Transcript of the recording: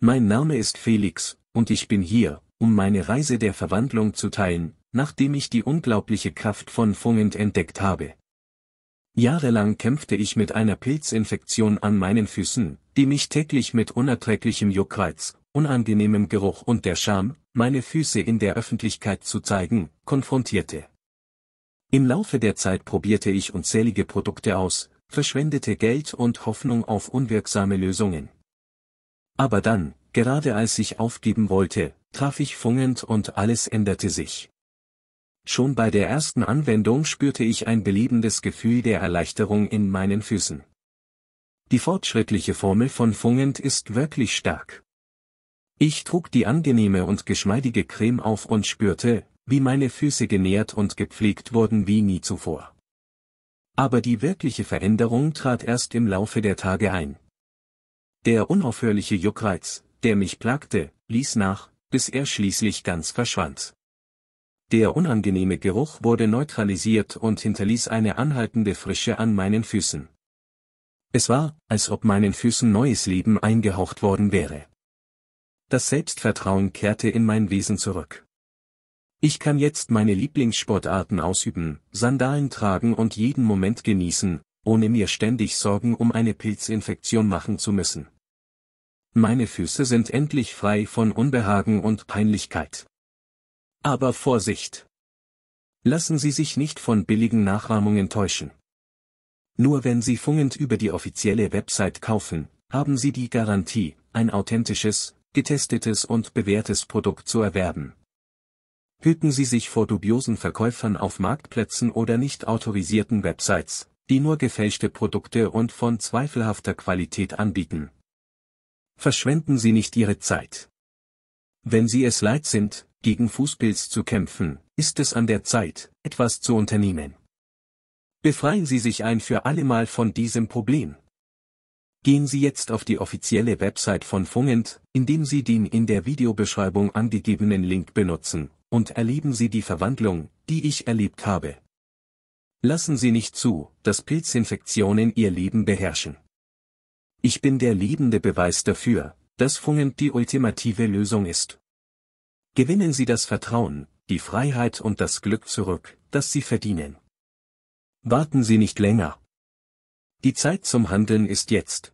Mein Name ist Felix, und ich bin hier, um meine Reise der Verwandlung zu teilen, nachdem ich die unglaubliche Kraft von Fungend entdeckt habe. Jahrelang kämpfte ich mit einer Pilzinfektion an meinen Füßen, die mich täglich mit unerträglichem Juckreiz, unangenehmem Geruch und der Scham, meine Füße in der Öffentlichkeit zu zeigen, konfrontierte. Im Laufe der Zeit probierte ich unzählige Produkte aus, verschwendete Geld und Hoffnung auf unwirksame Lösungen. Aber dann, gerade als ich aufgeben wollte, traf ich fungend und alles änderte sich. Schon bei der ersten Anwendung spürte ich ein beliebendes Gefühl der Erleichterung in meinen Füßen. Die fortschrittliche Formel von Fungend ist wirklich stark. Ich trug die angenehme und geschmeidige Creme auf und spürte, wie meine Füße genährt und gepflegt wurden wie nie zuvor. Aber die wirkliche Veränderung trat erst im Laufe der Tage ein. Der unaufhörliche Juckreiz, der mich plagte, ließ nach, bis er schließlich ganz verschwand. Der unangenehme Geruch wurde neutralisiert und hinterließ eine anhaltende Frische an meinen Füßen. Es war, als ob meinen Füßen neues Leben eingehaucht worden wäre. Das Selbstvertrauen kehrte in mein Wesen zurück. Ich kann jetzt meine Lieblingssportarten ausüben, Sandalen tragen und jeden Moment genießen, ohne mir ständig Sorgen um eine Pilzinfektion machen zu müssen. Meine Füße sind endlich frei von Unbehagen und Peinlichkeit. Aber Vorsicht! Lassen Sie sich nicht von billigen Nachahmungen täuschen. Nur wenn Sie fungend über die offizielle Website kaufen, haben Sie die Garantie, ein authentisches, getestetes und bewährtes Produkt zu erwerben. Hüten Sie sich vor dubiosen Verkäufern auf Marktplätzen oder nicht autorisierten Websites, die nur gefälschte Produkte und von zweifelhafter Qualität anbieten. Verschwenden Sie nicht Ihre Zeit. Wenn Sie es leid sind, gegen Fußpilz zu kämpfen, ist es an der Zeit, etwas zu unternehmen. Befreien Sie sich ein für allemal von diesem Problem. Gehen Sie jetzt auf die offizielle Website von Fungent, indem Sie den in der Videobeschreibung angegebenen Link benutzen, und erleben Sie die Verwandlung, die ich erlebt habe. Lassen Sie nicht zu, dass Pilzinfektionen Ihr Leben beherrschen. Ich bin der lebende Beweis dafür, dass Fungent die ultimative Lösung ist. Gewinnen Sie das Vertrauen, die Freiheit und das Glück zurück, das Sie verdienen. Warten Sie nicht länger. Die Zeit zum Handeln ist jetzt.